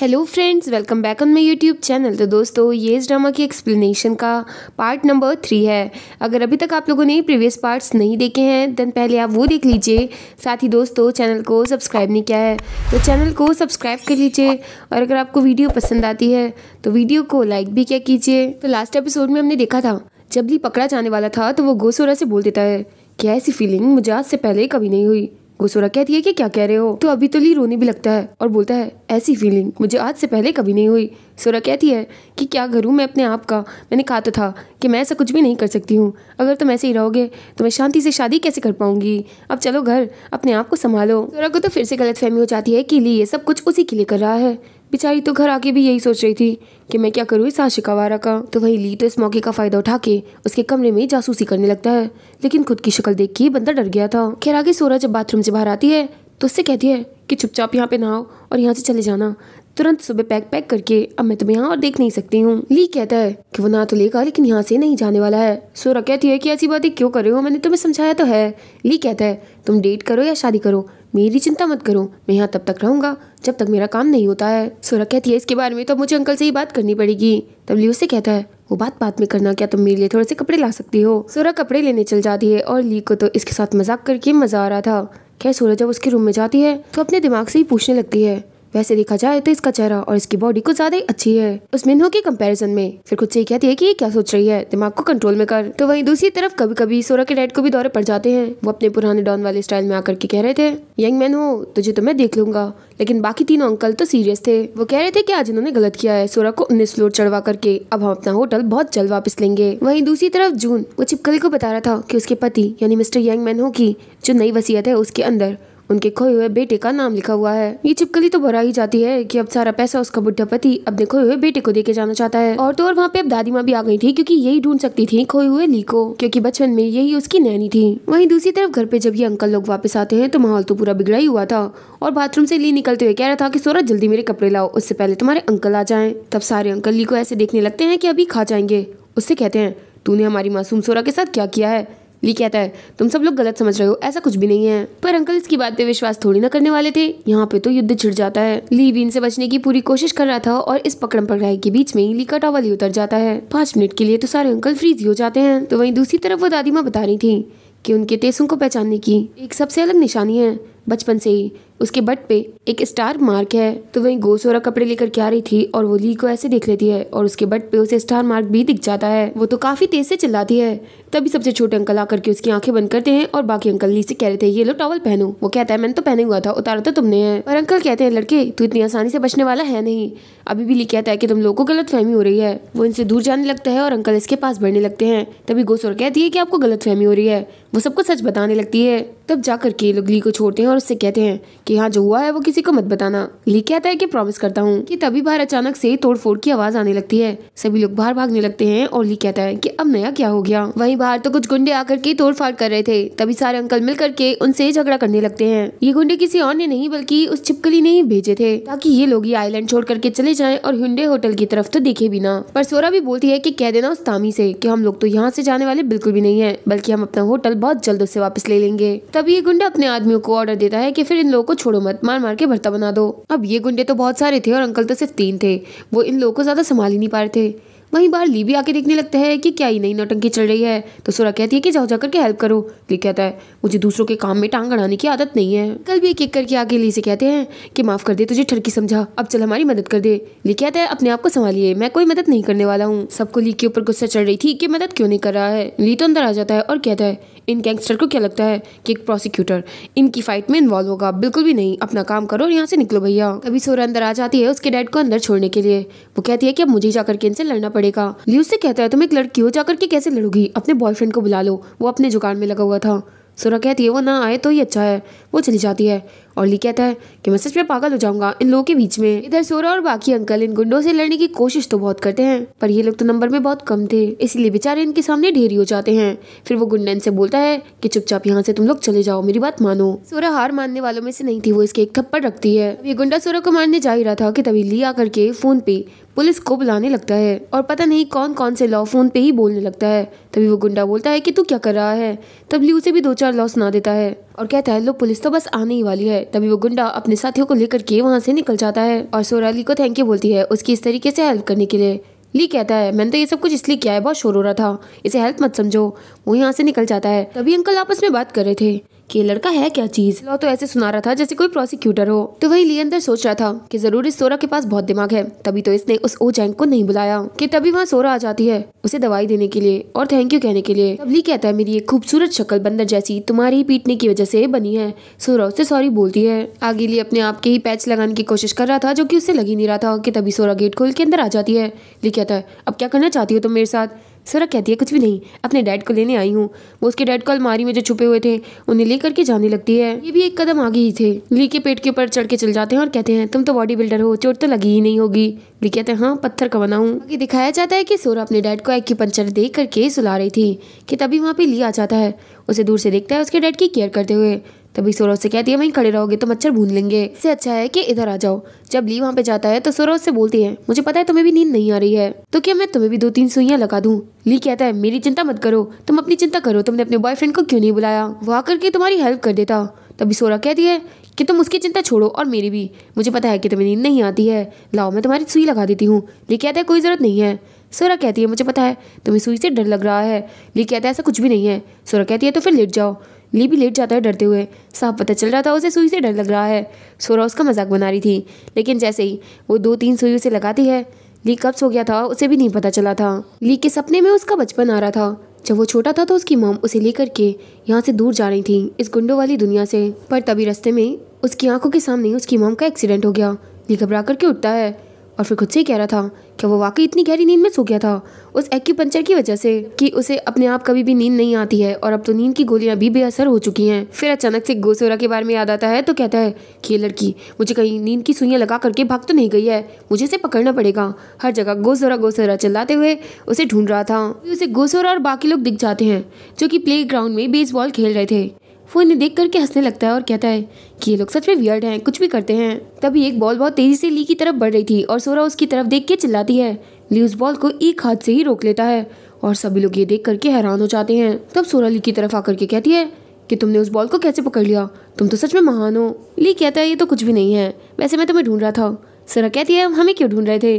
hello friends welcome back on my YouTube channel तो दोस्तों ये इस ड्रामा की एक्सप्लेनेशन का पार्ट नंबर थ्री है अगर अभी तक आप लोगों ने प्रीवियस पार्ट्स नहीं देखे हैं देन पहले आप वो देख लीजिए साथ ही दोस्तों चैनल को सब्सक्राइब नहीं किया है तो चैनल को सब्सक्राइब कर लीजिए और अगर आपको वीडियो पसंद आती है तो वीडियो को लाइक भी क्या कीजिए तो लास्ट एपिसोड में हमने देखा था जब भी पकड़ा जाने वाला था तो वो गोसोरा से बोल देता है क्या ऐसी फीलिंग मुझे आज से पहले कभी नहीं हुई वो सोरा कहती है कि क्या कह रहे हो तो अभी तो ली रोने भी लगता है और बोलता है ऐसी फीलिंग मुझे आज से पहले कभी नहीं हुई सोरा कहती है कि क्या करूँ मैं अपने आप का मैंने कहा तो था कि मैं ऐसा कुछ भी नहीं कर सकती हूँ अगर तुम ऐसे ही रहोगे तो मैं शांति से शादी कैसे कर पाऊंगी अब चलो घर अपने आप को संभालो सोरा को तो फिर से गलत फहमी हो जाती है कि ली ये सब कुछ उसी के लिए कर रहा है बेचारी तो घर आके भी यही सोच रही थी कि मैं क्या करूँ इस आशिका वारा का तो वही ली तो इस मौके का फ़ायदा उठा के उसके कमरे में जासूसी करने लगता है लेकिन खुद की शक्ल देख के बंदा डर गया था खैर आगे सोरा जब बाथरूम से बाहर आती है तो उससे कहती है कि चुपचाप यहाँ पे नहाओ और यहाँ से चले जाना तुरंत सुबह पैक पैक करके अब मैं तुम्हें यहाँ और देख नहीं सकती हूँ ली कहता है कि वो ना तो लेगा लेकिन यहाँ से नहीं जाने वाला है सोरा कहती है कि ऐसी बातें क्यों कर रहे हो मैंने तुम्हें समझाया तो है ली कहता है तुम डेट करो या शादी करो मेरी चिंता मत करो मैं यहाँ तब तक रहूँगा जब तक मेरा काम नहीं होता है सोरा कहती है इसके बारे में तो मुझे अंकल से ही बात करनी पड़ेगी तब लियो से कहता है वो बात बात में करना क्या तुम मेरे लिए थोड़े से कपड़े ला सकती हो सोरा कपड़े लेने चल जाती है और ली को तो इसके साथ मजाक करके मजा आ रहा था खैर सोरा जब उसके रूम में जाती है तो अपने दिमाग से ही पूछने लगती है वैसे देखा जाए तो इसका चेहरा और इसकी बॉडी कुछ ज्यादा ही अच्छी है उस मिनहो के कंपैरिजन में फिर खुद से कहती है कि ये क्या सोच रही है दिमाग को कंट्रोल में कर तो वहीं दूसरी तरफ कभी कभी सोरा के डैड को भी दौरे पड़ जाते हैं वो अपने पुराने डॉन वाले स्टाइल में आकर के कह रहे थे यंग मैन हो तुझे तो मैं देख लूंगा लेकिन बाकी तीनों अंकल तो सीरियस थे वो कह रहे थे कि आज इन्होंने गलत किया है सोरा को उन्नीस फ्लोर चढ़वा करके अब हम अपना होटल बहुत जल्द वापस लेंगे वहीं दूसरी तरफ जून वो चिपकली को बता रहा था कि उसके पति यानी मिस्टर यंग मैन हो की जो नई वसीयत है उसके अंदर उनके खोए हुए बेटे का नाम लिखा हुआ है ये चिपकली तो भरा ही जाती है कि अब सारा पैसा उसका बुढ़ा पति अपने खोए हुए बेटे को देके जाना चाहता है और तो और वहाँ पे अब दादी माँ भी आ गई थी क्योंकि यही ढूंढ सकती थी खोए हुए ली को क्योंकि बचपन में यही उसकी नैनी थी वहीं दूसरी तरफ घर पे जब ये अंकल लोग वापस आते हैं तो माहौल तो पूरा बिगड़ा ही हुआ था और बाथरूम से ली निकलते हुए कह रहा था की सोरा जल्दी मेरे कपड़े लाओ उससे पहले तुम्हारे अंकल आ जाए तब सारे अंकल ली को ऐसे देखने लगते हैं की अभी खा जाएंगे उससे कहते हैं तूने हमारी मासूम सोरा के साथ क्या किया है ली कहता है तुम सब लोग गलत समझ रहे हो ऐसा कुछ भी नहीं है पर अंकल इसकी बात पे विश्वास थोड़ी ना करने वाले थे यहाँ पे तो युद्ध छिड़ जाता है ली भी इनसे बचने की पूरी कोशिश कर रहा था और इस पकड़म पकड़ाई के बीच में ली का टॉवल ही उतर जाता है पांच मिनट के लिए तो सारे अंकल फ्रीज हो जाते हैं तो वही दूसरी तरफ वो दादी माँ बता रही थी कि उनके तेसों को पहचानने की एक सबसे अलग निशानी है बचपन से ही उसके बट पे एक स्टार मार्क है तो वहीं गोसोरा कपड़े लेकर के आ रही थी और वो ली को ऐसे देख लेती है और उसके बट पे उसे स्टार मार्क भी दिख जाता है वो तो काफी तेज से चिल्लाती है तभी सबसे छोटे अंकल आकर के उसकी आंखें बंद करते हैं और बाकी अंकल ली से कह रहे थे ये लो टॉवल पहनो वो कहता है मैंने तो पहने हुआ था उतारा तो तुमने है और अंकल कहते हैं लड़के तू इतनी आसानी से बचने वाला है नहीं अभी भी ली कहता है कि तुम लोगों को गलत फहमी हो रही है वो इनसे दूर जाने लगता है और अंकल इसके पास बढ़ने लगते हैं तभी गोसोरा कहती है कि आपको गलत फहमी हो रही है वो सबको सच बताने लगती है तब जा करके लोग ली को छोड़ते हैं और उससे कहते हैं कि हाँ जो हुआ है वो किसी को मत बताना ली कहता है कि प्रॉमिस करता हूँ कि तभी बाहर अचानक से तोड़फोड़ की आवाज आने लगती है सभी लोग बाहर भागने लगते हैं और ली कहता है कि अब नया क्या हो गया वहीं बाहर तो कुछ गुंडे आकर के तोड़फाड़ कर रहे थे तभी सारे अंकल मिल करके उनसे झगड़ा करने लगते हैं ये गुंडे किसी और ने नहीं बल्कि उस छिपकली ने ही भेजे थे ताकि ये लोग ये आईलैंड छोड़ करके चले जाए और हिंडे होटल की तरफ तो देखे भी ना पर सोरा भी बोलती है की कह देना उस तामी ऐसी की हम लोग तो यहाँ ऐसी जाने वाले बिल्कुल भी नहीं है बल्कि हम अपना होटल बहुत जल्द उसे वापस ले लेंगे तब ये गुंडा अपने आदमियों को ऑर्डर देता है की फिर इन लोगों को छोड़ो मत मार मार के भरता बना दो अब ये गुंडे तो बहुत सारे थे और अंकल तो सिर्फ तीन थे वो इन लोगों को ज्यादा संभाल ही नहीं पा रहे थे वहीं बाहर ली भी आके देखने लगता है कि क्या ही नई नौटंकी चल रही है तो सुरा कहती है कि जाओ जाकर के हेल्प करो ली कहता है मुझे दूसरों के काम में टांग अड़ाने की आदत नहीं है कल भी एक एक करके आके ली से कहते हैं कि माफ कर दे तुझे ठरकी समझा अब चल हमारी मदद कर दे ली कहता है अपने आप को संभालिए मैं कोई मदद नहीं करने वाला हूँ सबको ली के ऊपर गुस्सा चढ़ रही थी की मदद क्यों नहीं कर रहा है ली तो अंदर आ जाता है और कहता है इन गैंगस्टर को क्या लगता है कि एक प्रोसिक्यूटर इनकी फाइट में इन्वॉल्व होगा बिल्कुल भी नहीं अपना काम करो और यहाँ से निकलो भैया कभी सोरा अंदर आ जाती है उसके डैड को अंदर छोड़ने के लिए वो कहती है कि अब मुझे जाकर के इनसे लड़ना पड़ेगा ली उससे कहता है तुम एक लड़की हो जाकर के कैसे लड़ोगी अपने बॉयफ्रेंड को बुला लो वो अपने जुगाड़ में लगा हुआ था सोरा कहती है वो ना आए तो ही अच्छा है वो चली जाती है और ली कहता है कि मैं सच में पागल हो जाऊंगा इन लोगों के बीच में इधर सोरा और बाकी अंकल इन गुंडों से लड़ने की कोशिश तो बहुत करते हैं पर ये लोग तो नंबर में बहुत कम थे इसलिए बेचारे इनके सामने ढेरी हो जाते हैं फिर वो गुंडन से बोलता है कि चुपचाप यहाँ से तुम लोग चले जाओ मेरी बात मानो सोरा हार मानने वालों में से नहीं थी वो इसके एक थप्पड़ रखती है ये गुंडा सोरा को मारने जा ही रहा था कि तभी ली आकर के फोन पे पुलिस को बुलाने लगता है और पता नहीं कौन कौन से लॉ फोन पे ही बोलने लगता है तभी वो गुंडा बोलता है कि तू क्या कर रहा है तब ली उसे भी दो चार लॉ सुना देता है और कहता है लो पुलिस तो बस आने ही वाली है तभी वो गुंडा अपने साथियों को लेकर के वहाँ से निकल जाता है और सोराली को थैंक यू बोलती है उसकी इस तरीके से हेल्प करने के लिए ली कहता है मैंने तो ये सब कुछ इसलिए किया है बहुत शोर हो रहा था इसे हेल्प मत समझो वो यहाँ से निकल जाता है तभी अंकल आपस में बात कर रहे थे कि लड़का है क्या चीज लॉ तो ऐसे सुना रहा था जैसे कोई प्रोसिक्यूटर हो तो वही लियंदर अंदर सोच रहा था कि जरूर इस सोरा के पास बहुत दिमाग है तभी तो इसने उस ओ जैंग को नहीं बुलाया कि तभी वहाँ सोरा आ जाती है उसे दवाई देने के लिए और थैंक यू कहने के लिए तबली कहता है मेरी एक खूबसूरत शक्ल बंदर जैसी तुम्हारी ही पीटने की वजह से बनी है सोरा उससे सॉरी बोलती है आगे लिए अपने आप के ही पैच लगाने की कोशिश कर रहा था जो की उससे लगी नहीं रहा था की तभी सोरा गेट खोल के अंदर आ जाती है ली कहता है अब क्या करना चाहती हो तुम मेरे साथ सुरा कहती है कुछ भी नहीं अपने डैड को लेने आई हूँ वो उसके डैड को अलमारी में जो छुपे हुए थे उन्हें लेकर के जाने लगती है ये भी एक कदम आगे ही थे ली के पेट के ऊपर चढ़ के चल जाते हैं और कहते हैं तुम तो बॉडी बिल्डर हो चोट तो लगी ही नहीं होगी ली कहते हैं हाँ पत्थर का बना हूँ आगे दिखाया जाता है की सोरा अपने डैड को पंचर देख करके सुला रही थी की तभी वहाँ पे ली आ जाता है उसे दूर से देखता है उसके डैड की केयर करते हुए तभी सूरज से कहती है वहीं खड़े रहोगे तो मच्छर भून लेंगे इससे अच्छा है कि इधर आ जाओ जब ली वहाँ पे जाता है तो सूरज से बोलती है मुझे पता है तुम्हें भी नींद नहीं आ रही है तो क्या मैं तुम्हें भी दो तीन सुइया लगा दूँ ली कहता है मेरी चिंता मत करो तुम अपनी चिंता करो तुमने अपने बॉयफ्रेंड को क्यों नहीं बुलाया वो आकर के तुम्हारी हेल्प कर देता तभी सोरा कहती है कि तुम उसकी चिंता छोड़ो और मेरी भी मुझे पता है कि तुम्हें नींद नहीं आती है लाओ मैं तुम्हारी सुई लगा देती हूँ ली कहता है कोई ज़रूरत नहीं है सोरा कहती है मुझे पता है तुम्हें सुई से डर लग रहा है ली कहता है ऐसा कुछ भी नहीं है सोरा कहती है तो फिर लेट जाओ ली भी लेट जाता है डरते हुए साफ पता चल रहा था उसे सुई से डर लग रहा है सोरा उसका मजाक बना रही थी लेकिन जैसे ही वो दो तीन सुई उसे लगाती है ली कब सो गया था उसे भी नहीं पता चला था ली के सपने में उसका बचपन आ रहा था जब वो छोटा था तो उसकी माम उसे लेकर के यहाँ से दूर जा रही थी इस गुंडों वाली दुनिया से पर तभी रास्ते में उसकी आंखों के सामने उसकी माम का एक्सीडेंट हो गया ली घबरा करके उठता है और फिर खुद से ही कह रहा था कि वो वाकई इतनी गहरी नींद में सो गया था उस एक्यूपंचर की वजह से कि उसे अपने आप कभी भी नींद नहीं आती है और अब तो नींद की गोलियां भी बेअसर हो चुकी हैं फिर अचानक से गोसोरा के बारे में याद आता है तो कहता है कि ये लड़की मुझे कहीं नींद की सुइयां लगा करके भाग तो नहीं गई है मुझे इसे पकड़ना पड़ेगा हर जगह गोसोरा गोसोरा चिल्लाते हुए उसे ढूंढ रहा था उसे गोसोरा और बाकी लोग दिख जाते हैं जो कि प्ले ग्राउंड में बेसबॉल खेल रहे थे वो इन्हें देख करके हंसने लगता है और कहता है कि ये लोग सच में वियर्ड हैं कुछ भी करते हैं तभी एक बॉल बहुत तेजी से ली की तरफ बढ़ रही थी और सोरा उसकी तरफ देख के चिल्लाती है ली उस बॉल को एक हाथ से ही रोक लेता है और सभी लोग ये देख करके हैरान हो जाते हैं तब सोरा ली की तरफ आकर के कहती है कि तुमने उस बॉल को कैसे पकड़ लिया तुम तो सच में महान हो ली कहता है ये तो कुछ भी नहीं है वैसे मैं तुम्हें ढूंढ रहा था सोरा कहती है हमें क्यों ढूंढ रहे थे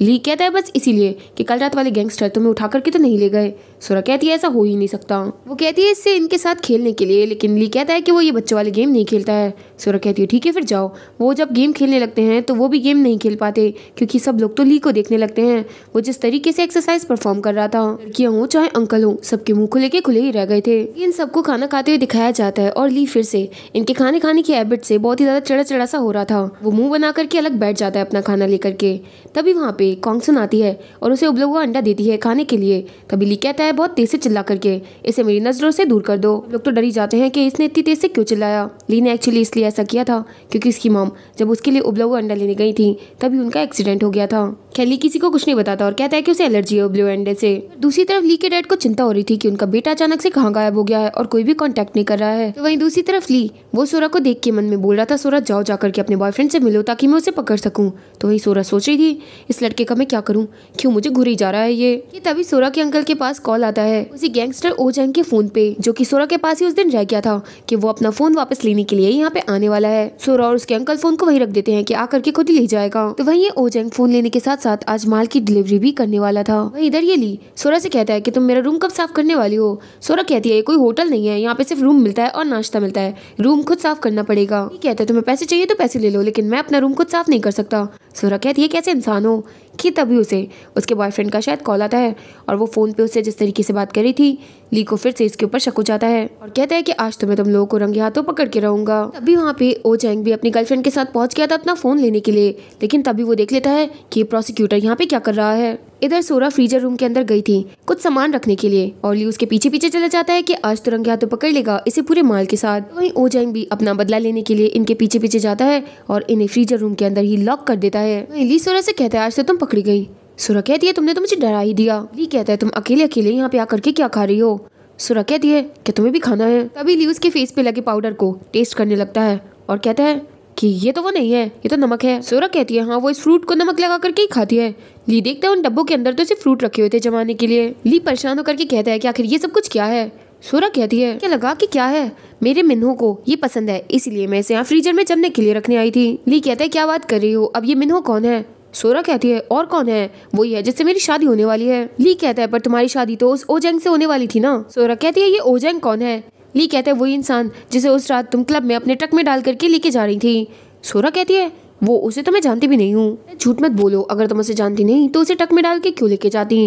ली कहता है बस इसीलिए कि कल रात वाले गैंगस्टर तुम्हें उठा करके तो नहीं ले गए सोरा कहती है ऐसा हो ही नहीं सकता वो कहती है इससे इनके साथ खेलने के लिए लेकिन ली कहता है कि वो ये बच्चों वाले गेम नहीं खेलता है सोरा कहती है ठीक है फिर जाओ वो जब गेम खेलने लगते हैं तो वो भी गेम नहीं खेल पाते क्योंकि सब लोग तो ली को देखने लगते हैं वो जिस तरीके से एक्सरसाइज परफॉर्म कर रहा था लड़कियाँ हों चाहे अंकल हों सबके मुँह खुले के खुले ही रह गए थे इन सबको खाना खाते हुए दिखाया जाता है और ली फिर से इनके खाने खाने की हैबिट से बहुत ही ज़्यादा चढ़ा चढ़ा सा हो रहा था वो मुँह बना करके अलग बैठ जाता है अपना खाना लेकर के तभी वहाँ पे पे कॉन्सन आती है और उसे उबला हुआ अंडा देती है खाने के लिए तभी ली कहता है बहुत तेज़ से चिल्ला करके इसे मेरी नज़रों से दूर कर दो लोग तो डरी जाते हैं कि इसने इतनी तेज़ से क्यों चिल्लाया ली ने एक्चुअली इसलिए ऐसा किया था क्योंकि इसकी मॉम जब उसके लिए उबला हुआ अंडा लेने गई थी तभी उनका एक्सीडेंट हो गया था खैली किसी को कुछ नहीं बताता और कहता है कि उसे एलर्जी है उबले अंडे से दूसरी तरफ ली के डैड को चिंता हो रही थी कि उनका बेटा अचानक से कहाँ गायब हो गया है और कोई भी कॉन्टेक्ट नहीं कर रहा है तो वहीं दूसरी तरफ ली वो सोरा को देख के मन में बोल रहा था सोरा जाओ जाकर के अपने बॉयफ्रेंड से मिलो ताकि मैं उसे पकड़ सकूँ तो वही सोरा सोच रही थी इस लड़की लड़के का मैं क्या करूँ क्यों मुझे घुरी जा रहा है ये ये तभी सोरा के अंकल के पास कॉल आता है उसी गैंगस्टर ओ जैंग के फोन पे जो की सोरा के पास ही उस दिन रह गया था की वो अपना फोन वापस लेने के लिए यहाँ पे आने वाला है सोरा और उसके अंकल फोन को वही रख देते हैं की आकर के खुद ही ले जाएगा तो वही ये जैंग फोन लेने के साथ साथ आज माल की डिलीवरी भी करने वाला था वही इधर ये ली सोरा से कहता है की तुम मेरा रूम कब साफ करने वाली हो सोरा कहती है कोई होटल नहीं है यहाँ पे सिर्फ रूम मिलता है और नाश्ता मिलता है रूम खुद साफ करना पड़ेगा कहता है तुम्हें पैसे चाहिए तो पैसे ले लो लेकिन मैं अपना रूम खुद साफ नहीं कर सकता सोरा कहती है कैसे इंसान हो कि तभी उसे उसके बॉयफ्रेंड का शायद कॉल आता है और वो फ़ोन पे उससे जिस तरीके से बात कर रही थी ली को फिर से इसके ऊपर शक हो जाता है और कहता है कि आज तो मैं तुम लोगों को रंगे हाथों पकड़ के रहूंगा तभी वहाँ पे ओ चैंग भी अपनी गर्लफ्रेंड के साथ पहुंच गया था अपना फोन लेने के लिए लेकिन तभी वो देख लेता है कि प्रोसिक्यूटर यहाँ पे क्या कर रहा है इधर सोरा फ्रीजर रूम के अंदर गई थी कुछ सामान रखने के लिए और ली उसके पीछे पीछे चला जाता है कि आज तो रंगे हाथों पकड़ लेगा इसे पूरे माल के साथ वही ओ जैंग भी अपना बदला लेने के लिए इनके पीछे पीछे जाता है और इन्हें फ्रीजर रूम के अंदर ही लॉक कर देता है ली सोरा से कहता है आज तो तुम पकड़ी गई सुरा कहती है तुमने तो मुझे डरा ही दिया ली कहता है तुम अकेले अकेले यहाँ पे आकर के क्या खा रही हो सुरा कहती है कि तुम्हें भी खाना है तभी ली उसके फेस पे लगे पाउडर को टेस्ट करने लगता है और कहता है कि ये तो वो नहीं है ये तो नमक है सोरा कहती है हाँ वो इस फ्रूट को नमक लगा करके ही खाती है ली देखता है उन डब्बों के अंदर तो सिर्फ फ्रूट रखे हुए थे जमाने के लिए ली परेशान होकर के कहता है कि आखिर ये सब कुछ क्या है सोरा कहती है क्या लगा कि क्या है मेरे मिन्हो को ये पसंद है इसीलिए मैं इसे यहाँ फ्रीजर में जमने के लिए रखने आई थी ली कहता है क्या बात कर रही हो अब ये मिन्हो कौन है सोरा कहती है और कौन है वही है जिससे मेरी शादी होने वाली है ली कहता है पर तुम्हारी शादी तो उस ओजेंग से होने वाली थी ना सोरा कहती है ये ओजेंग कौन है ली कहता है वही इंसान जिसे उस रात तुम क्लब में अपने ट्रक में डाल करके लेके जा रही थी सोरा कहती है वो उसे तो मैं जानती भी नहीं हूँ झूठ मत बोलो अगर तुम उसे जानती नहीं तो उसे ट्रक में डाल के क्यों लेके जाती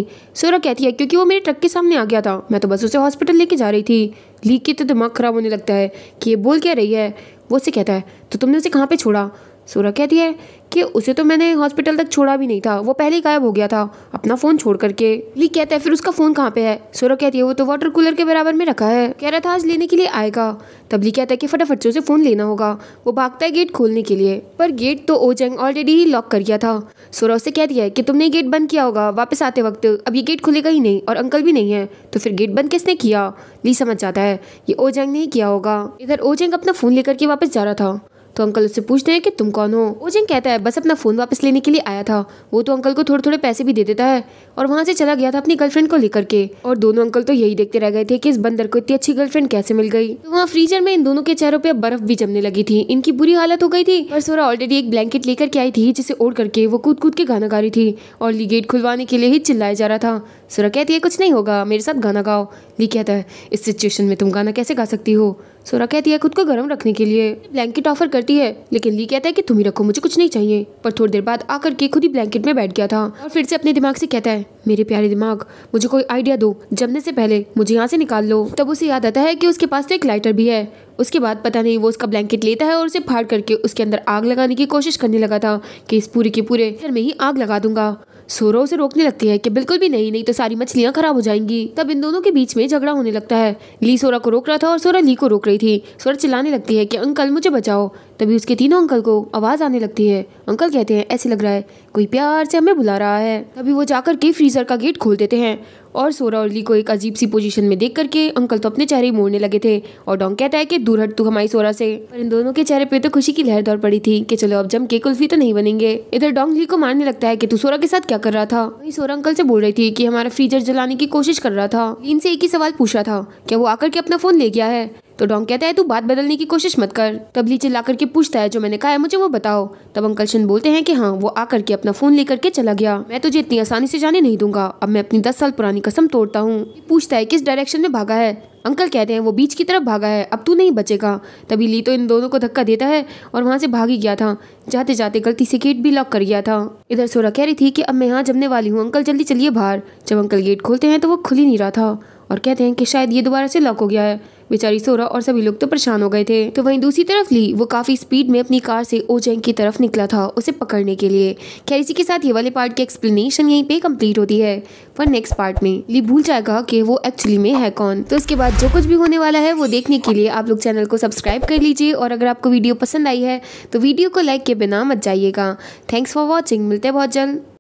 सोरा कहती है क्योंकि वो मेरे ट्रक के सामने आ गया था मैं तो बस उसे हॉस्पिटल लेके जा रही थी लीक के तो दिमाग खराब होने लगता है कि ये बोल क्या रही है वो उसे कहता है तो तुमने उसे कहाँ पे छोड़ा सूरह कहती है कि उसे तो मैंने हॉस्पिटल तक छोड़ा भी नहीं था वो पहले ही गायब हो गया था अपना फ़ोन छोड़ करके ली कहता है फिर उसका फ़ोन कहाँ पे है सूरह कहती है वो तो वाटर कूलर के बराबर में रखा है कह रहा था आज लेने के लिए आएगा तब ली कहता है कि फटाफट से उसे फ़ोन लेना होगा वो भागता है गेट खोलने के लिए पर गेट तो ओजंग ऑलरेडी ही लॉक कर गया था सूरह उसे कह दिया है कि तुमने गेट बंद किया होगा वापस आते वक्त अब ये गेट खुलेगा ही नहीं और अंकल भी नहीं है तो फिर गेट बंद किसने किया ली समझ जाता है ये ओजंग ने ही किया होगा इधर ओजंग अपना फ़ोन लेकर के वापस जा रहा था तो अंकल उससे पूछते हैं कि तुम कौन हो ओजेंग कहता है बस अपना फ़ोन वापस लेने के लिए आया था वो तो अंकल को थोड़े थोड़े पैसे भी दे देता है और वहाँ से चला गया था अपनी गर्लफ्रेंड को लेकर के और दोनों अंकल तो यही देखते रह गए थे कि इस बंदर को इतनी अच्छी गर्लफ्रेंड कैसे मिल गई तो वहाँ फ्रीजर में इन दोनों के चेहरों पर बर्फ भी जमने लगी थी इनकी बुरी हालत हो गई थी और सोरा ऑलरेडी एक ब्लैंकेट लेकर के आई थी जिसे ओढ़ करके वो कूद कूद के गाना गा रही थी और ली गेट खुलवाने के लिए ही चिल्लाया जा रहा था सोरा कहती है कुछ नहीं होगा मेरे साथ गाना गाओ ली कहता है इस सिचुएशन में तुम गाना कैसे गा सकती हो सोरा कहती है खुद को गर्म रखने के लिए ब्लैंकेट ऑफर करती है लेकिन ली कहता है कि तुम ही रखो मुझे कुछ नहीं चाहिए पर थोड़ी देर बाद आकर के खुद ही ब्लैंकेट में बैठ गया था और फिर से अपने दिमाग से कहता है मेरे प्यारे दिमाग मुझे कोई आइडिया दो जमने से पहले मुझे यहाँ से निकाल लो तब उसे याद आता है की उसके पास तो एक लाइटर भी है उसके बाद पता नहीं वो उसका ब्लैंकेट लेता है और उसे फाड़ करके उसके अंदर आग लगाने की कोशिश करने लगा था कि इस पूरे के पूरे घर में ही आग लगा दूंगा सोरा उसे रोकने लगती है कि बिल्कुल भी नहीं नहीं तो सारी मछलियाँ खराब हो जाएंगी तब इन दोनों के बीच में झगड़ा होने लगता है ली सोरा को रोक रहा था और सोरा ली को रोक रही थी सोरा चिल्लाने लगती है कि अंकल मुझे बचाओ तभी उसके तीनों अंकल को आवाज़ आने लगती है अंकल कहते हैं ऐसे लग रहा है कोई प्यार से हमें बुला रहा है तभी वो जाकर के फ्रीज़र का गेट खोल देते हैं और सोरा और ली को एक अजीब सी पोजीशन में देख करके अंकल तो अपने चेहरे मोड़ने लगे थे और डोंग कहता है कि दूर हट तू हमारी सोरा से पर इन दोनों के चेहरे पे तो खुशी की लहर दौड़ पड़ी थी कि चलो अब जम के कुल्फी तो नहीं बनेंगे इधर डोंग ली को मारने लगता है कि तू सोरा के साथ क्या कर रहा था वही सोरा अंकल से बोल रही थी कि हमारा फ्रीजर जलाने की कोशिश कर रहा था इनसे एक ही सवाल पूछा था क्या वो आकर के अपना फोन ले गया है तो डोंग कहता है तू बात बदलने की कोशिश मत कर तब ली चिल्ला करके पूछता है जो मैंने कहा है मुझे वो बताओ तब अंकल शन बोलते हैं कि हाँ वो आकर के अपना फोन लेकर के चला गया मैं तुझे इतनी आसानी से जाने नहीं दूंगा अब मैं अपनी दस साल पुरानी कसम तोड़ता हूँ पूछता है किस डायरेक्शन में भागा है अंकल कहते हैं वो बीच की तरफ भागा है अब तू नहीं बचेगा तभी ली तो इन दोनों को धक्का देता है और वहाँ से भाग ही गया था जाते जाते गलती से गेट भी लॉक कर गया था इधर सोरा कह रही थी कि अब मैं यहाँ जमने वाली हूँ अंकल जल्दी चलिए बाहर जब अंकल गेट खोलते हैं तो वो खुल ही नहीं रहा था और कहते हैं कि शायद ये दोबारा से लॉक हो गया है बेचारी सोरा और सभी लोग तो परेशान हो गए थे तो वहीं दूसरी तरफ ली वो काफी स्पीड में अपनी कार से ओजेंग की तरफ निकला था उसे पकड़ने के लिए खैर इसी के साथ ये वाले पार्ट की एक्सप्लेनेशन यहीं पे कंप्लीट होती है पर नेक्स्ट पार्ट में ली भूल जाएगा कि वो एक्चुअली में है कौन तो इसके बाद जो कुछ भी होने वाला है वो देखने के लिए आप लोग चैनल को सब्सक्राइब कर लीजिए और अगर आपको वीडियो पसंद आई है तो वीडियो को लाइक के बिना मत जाइएगा थैंक्स फॉर वॉचिंग मिलते बहुत जल्द